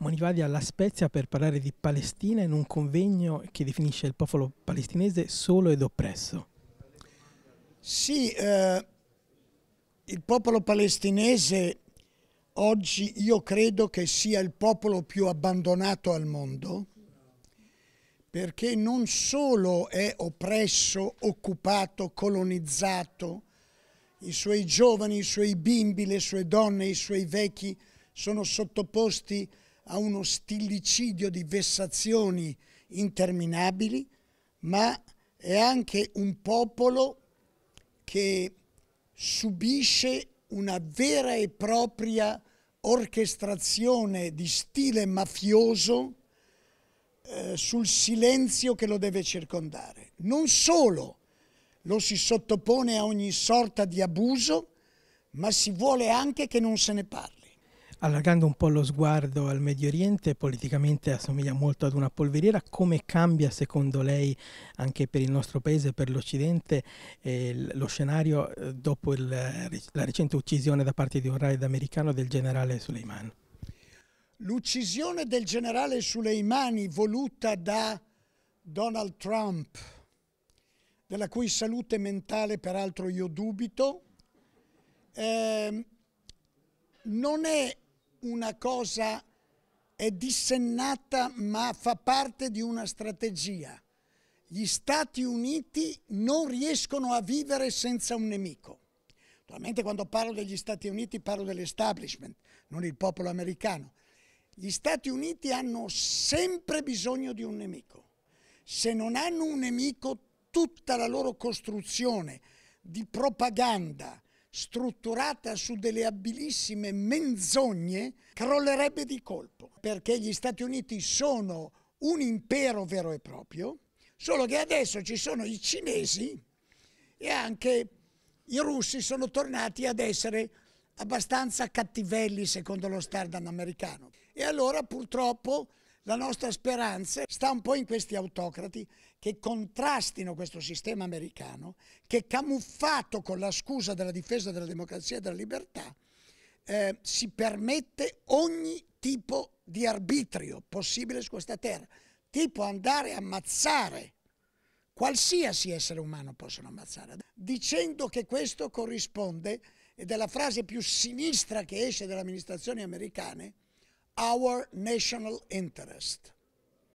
Monivadi alla Spezia per parlare di Palestina in un convegno che definisce il popolo palestinese solo ed oppresso. Sì, eh, il popolo palestinese oggi io credo che sia il popolo più abbandonato al mondo perché non solo è oppresso, occupato, colonizzato, i suoi giovani, i suoi bimbi, le sue donne, i suoi vecchi sono sottoposti a a uno stillicidio di vessazioni interminabili, ma è anche un popolo che subisce una vera e propria orchestrazione di stile mafioso eh, sul silenzio che lo deve circondare. Non solo lo si sottopone a ogni sorta di abuso, ma si vuole anche che non se ne parli allargando un po' lo sguardo al Medio Oriente, politicamente assomiglia molto ad una polveriera. Come cambia secondo lei anche per il nostro paese, per l'Occidente, eh, lo scenario eh, dopo il, la recente uccisione da parte di un raid americano del generale Suleiman? L'uccisione del generale Suleimani voluta da Donald Trump, della cui salute mentale peraltro io dubito, eh, non è una cosa è dissennata ma fa parte di una strategia. Gli Stati Uniti non riescono a vivere senza un nemico. Naturalmente quando parlo degli Stati Uniti parlo dell'establishment, non il popolo americano. Gli Stati Uniti hanno sempre bisogno di un nemico. Se non hanno un nemico, tutta la loro costruzione di propaganda, strutturata su delle abilissime menzogne, crollerebbe di colpo, perché gli Stati Uniti sono un impero vero e proprio, solo che adesso ci sono i cinesi e anche i russi sono tornati ad essere abbastanza cattivelli secondo lo standard americano. E allora purtroppo la nostra speranza sta un po' in questi autocrati che contrastino questo sistema americano che camuffato con la scusa della difesa della democrazia e della libertà eh, si permette ogni tipo di arbitrio possibile su questa terra, tipo andare a ammazzare qualsiasi essere umano possono ammazzare, dicendo che questo corrisponde, ed è la frase più sinistra che esce dalle amministrazioni americane, our national interest.